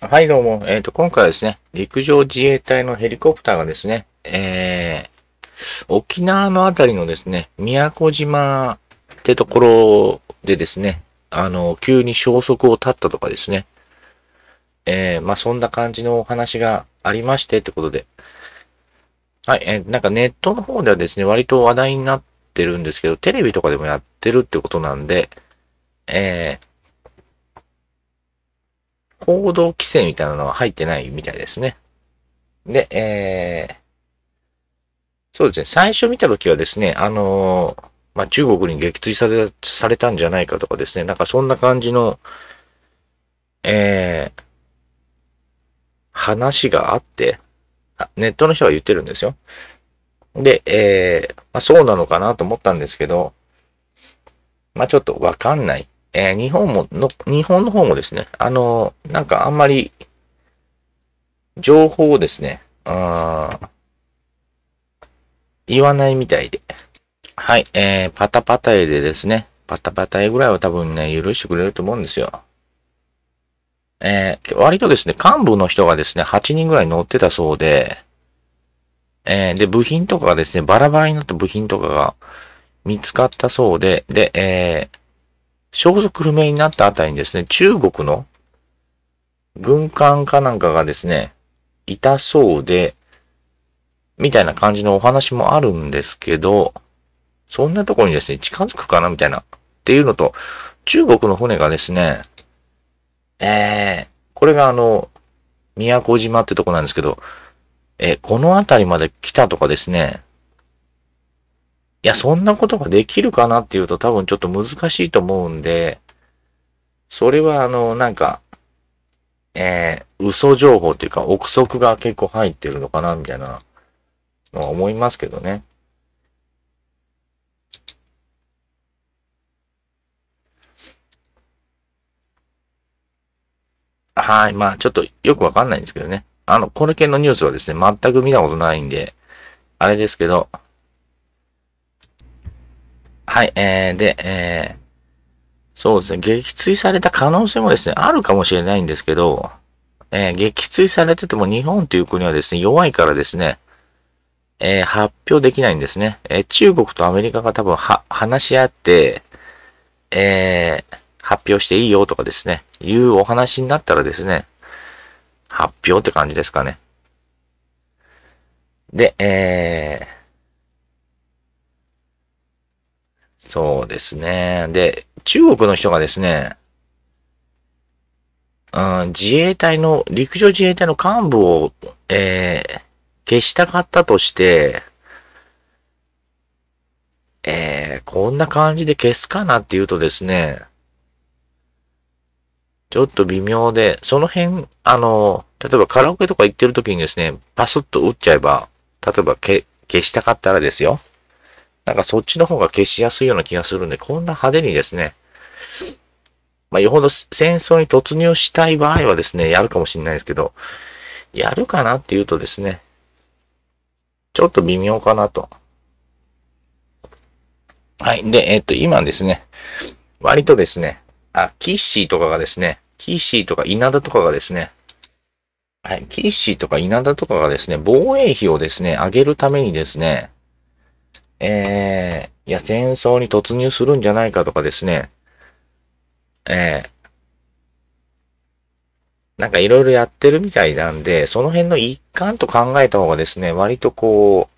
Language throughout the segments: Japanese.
はい、どうも。えっ、ー、と、今回はですね、陸上自衛隊のヘリコプターがですね、えー、沖縄のあたりのですね、宮古島ってところでですね、あの、急に消息を絶ったとかですね、えー、まあ、そんな感じのお話がありましてってことで、はい、えー、なんかネットの方ではですね、割と話題になってるんですけど、テレビとかでもやってるってことなんで、えー、行動規制みたいなのは入ってないみたいですね。で、えー、そうですね。最初見た時はですね、あのー、まあ、中国に撃墜されされたんじゃないかとかですね、なんかそんな感じの、えー、話があって、ネットの人が言ってるんですよ。で、えー、まあ、そうなのかなと思ったんですけど、まあ、ちょっとわかんないえー、日本もの、日本の方もですね、あのなんかあんまり、情報をですね、ん、言わないみたいで。はい、えー、パタパタ絵でですね、パタパタ絵ぐらいは多分ね、許してくれると思うんですよ。えー、割とですね、幹部の人がですね、8人ぐらい乗ってたそうで、えー、で、部品とかがですね、バラバラになった部品とかが見つかったそうで、で、えー、消息不明になったあたりにですね、中国の軍艦かなんかがですね、いたそうで、みたいな感じのお話もあるんですけど、そんなところにですね、近づくかなみたいな。っていうのと、中国の船がですね、えー、これがあの、宮古島ってとこなんですけど、えこの辺りまで来たとかですね、いや、そんなことができるかなっていうと多分ちょっと難しいと思うんで、それはあの、なんか、えー、嘘情報っていうか、憶測が結構入ってるのかな、みたいなのは思いますけどね。はい、まあちょっとよくわかんないんですけどね。あの、これ系のニュースはですね、全く見たことないんで、あれですけど、はい、えー、で、えー、そうですね、撃墜された可能性もですね、あるかもしれないんですけど、えー、撃墜されてても日本という国はですね、弱いからですね、えー、発表できないんですね。えー、中国とアメリカが多分は、話し合って、えー、発表していいよとかですね、いうお話になったらですね、発表って感じですかね。で、えー、そうですね。で、中国の人がですね、うん、自衛隊の、陸上自衛隊の幹部を、えー、消したかったとして、えー、こんな感じで消すかなっていうとですね、ちょっと微妙で、その辺、あの、例えばカラオケとか行ってる時にですね、パスッと打っちゃえば、例えば消したかったらですよ。なんかそっちの方が消しやすいような気がするんで、こんな派手にですね、まあ、よほど戦争に突入したい場合はですね、やるかもしれないですけど、やるかなっていうとですね、ちょっと微妙かなと。はい。で、えっと、今ですね、割とですね、あ、キッシーとかがですね、キッシーとか稲田とかがですね、はい、キッシーとか稲田とかがですね、防衛費をですね、上げるためにですね、えー、いや、戦争に突入するんじゃないかとかですね、えー、なんかいろいろやってるみたいなんで、その辺の一環と考えた方がですね、割とこう、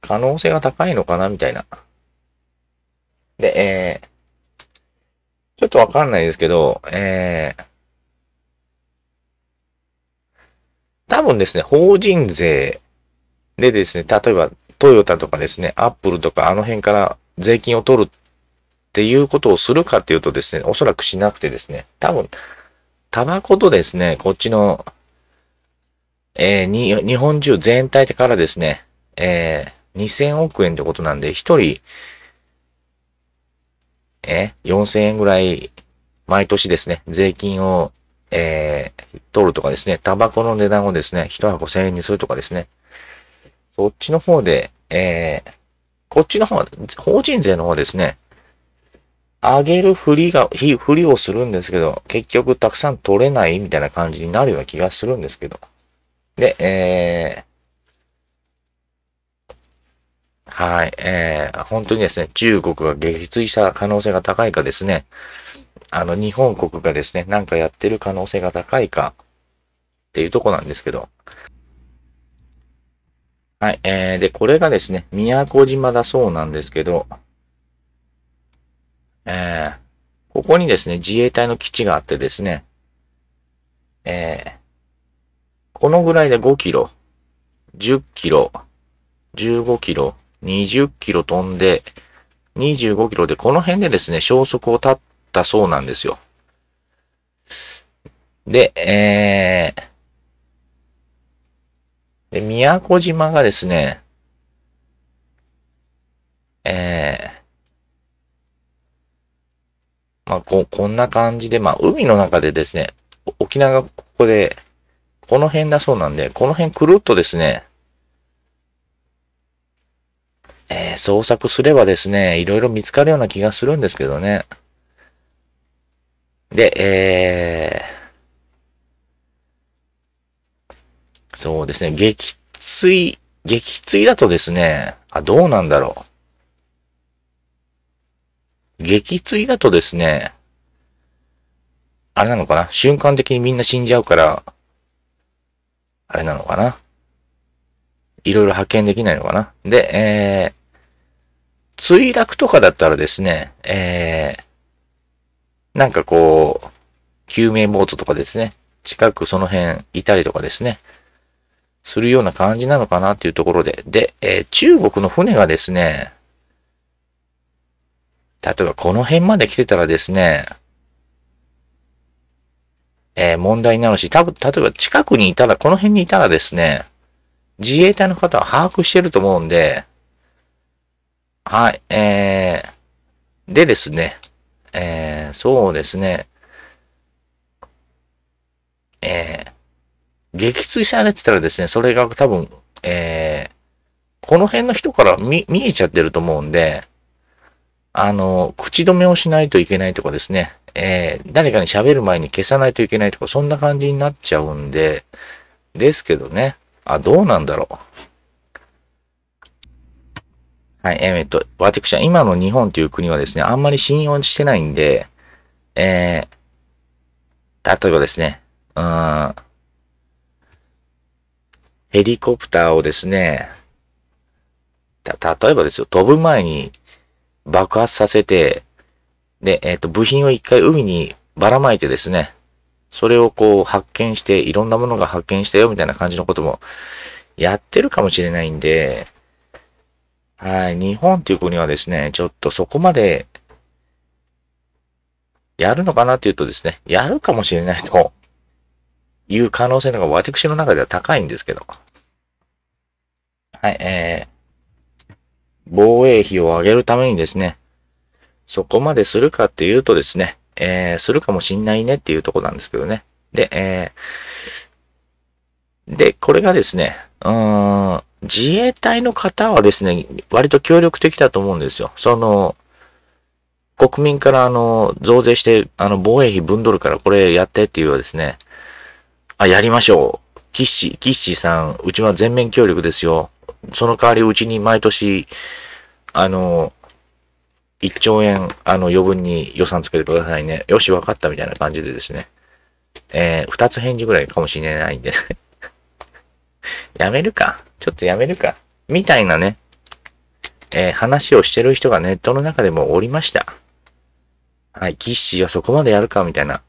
可能性が高いのかな、みたいな。で、えー、ちょっとわかんないですけど、えー、多分ですね、法人税でですね、例えばトヨタとかですね、アップルとかあの辺から税金を取るっていうことをするかっていうとですね、おそらくしなくてですね、多分、タバコとですね、こっちの、えー、に、日本中全体からですね、えー、2000億円ってことなんで、1人、えー、4000円ぐらい、毎年ですね、税金を、えー、取るとかですね、タバコの値段をですね、1箱1000円にするとかですね、そっちの方で、えー、こっちの方は、法人税の方ですね。上げるふりが、ふりをするんですけど、結局たくさん取れないみたいな感じになるような気がするんですけど。で、えー、はい、えー、本当にですね、中国が撃墜した可能性が高いかですね、あの、日本国がですね、なんかやってる可能性が高いかっていうとこなんですけど、はい。えー、で、これがですね、宮古島だそうなんですけど、えー、ここにですね、自衛隊の基地があってですね、えー、このぐらいで5キロ、10キロ、15キロ、20キロ飛んで、25キロで、この辺でですね、消息を絶ったそうなんですよ。で、えー、で、宮古島がですね、えー、まあ、こ、こんな感じで、まあ、海の中でですね、沖縄がここで、この辺だそうなんで、この辺くるっとですね、えー、捜索すればですね、いろいろ見つかるような気がするんですけどね。で、えー、そうですね。撃墜、撃墜だとですね、あ、どうなんだろう。撃墜だとですね、あれなのかな瞬間的にみんな死んじゃうから、あれなのかないろいろ発見できないのかなで、えー、墜落とかだったらですね、えー、なんかこう、救命ボートとかですね、近くその辺いたりとかですね、するような感じなのかなっていうところで。で、えー、中国の船がですね、例えばこの辺まで来てたらですね、えー、問題になるし、多分、例えば近くにいたら、この辺にいたらですね、自衛隊の方は把握してると思うんで、はい、えー、でですね、えー、そうですね、え撃墜されてたらですね、それが多分、えー、この辺の人から見、見えちゃってると思うんで、あの、口止めをしないといけないとかですね、えー、誰かに喋る前に消さないといけないとか、そんな感じになっちゃうんで、ですけどね、あ、どうなんだろう。はい、えー、っと、私は今の日本という国はですね、あんまり信用してないんで、えー、例えばですね、うん、ヘリコプターをですね、た、例えばですよ、飛ぶ前に爆発させて、で、えっ、ー、と、部品を一回海にばらまいてですね、それをこう発見して、いろんなものが発見したよみたいな感じのこともやってるかもしれないんで、はい、日本っていう国はですね、ちょっとそこまでやるのかなっていうとですね、やるかもしれないという可能性の方が私の中では高いんですけど。はい、えー、防衛費を上げるためにですね、そこまでするかっていうとですね、えー、するかもしんないねっていうとこなんですけどね。で、えー、で、これがですね、うーん、自衛隊の方はですね、割と協力的だと思うんですよ。その、国民からあの、増税して、あの、防衛費分取るからこれやってっていうはですね、あ、やりましょう。キッシー、キッシーさん、うちは全面協力ですよ。その代わりうちに毎年、あの、1兆円、あの、余分に予算つけてくださいね。よし、わかったみたいな感じでですね。えー、2つ返事ぐらいかもしれないんで、やめるか。ちょっとやめるか。みたいなね、えー、話をしてる人がネットの中でもおりました。はい、キッシーはそこまでやるかみたいな。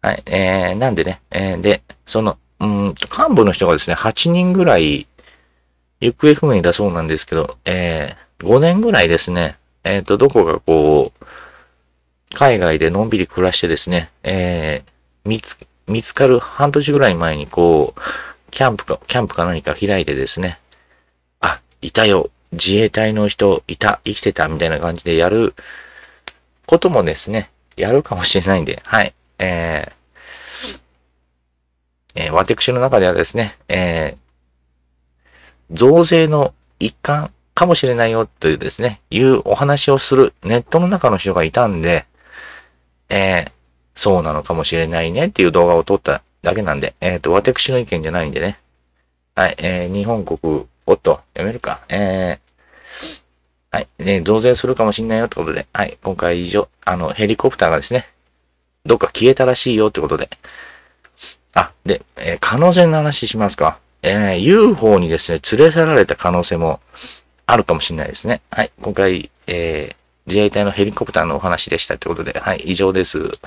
はい。えー、なんでね、えー、で、その、うんと、幹部の人がですね、8人ぐらい、行方不明だそうなんですけど、えー、5年ぐらいですね、えっ、ー、と、どこかこう、海外でのんびり暮らしてですね、えー、見つ、見つかる半年ぐらい前にこう、キャンプか、キャンプか何か開いてですね、あ、いたよ、自衛隊の人、いた、生きてた、みたいな感じでやることもですね、やるかもしれないんで、はい。えー、えー、私の中ではですね、えー、増税の一環かもしれないよというですね、いうお話をするネットの中の人がいたんで、えー、そうなのかもしれないねっていう動画を撮っただけなんで、えっ、ー、と、私の意見じゃないんでね。はい、えー、日本国、おっと、やめるか。えー、はい、ね、増税するかもしんないよってことで、はい、今回以上、あの、ヘリコプターがですね、どっか消えたらしいよってことで。あ、で、えー、可能性の話しますか。えー、UFO にですね、連れ去られた可能性もあるかもしれないですね。はい、今回、えー、自衛隊のヘリコプターのお話でしたってことで、はい、以上です。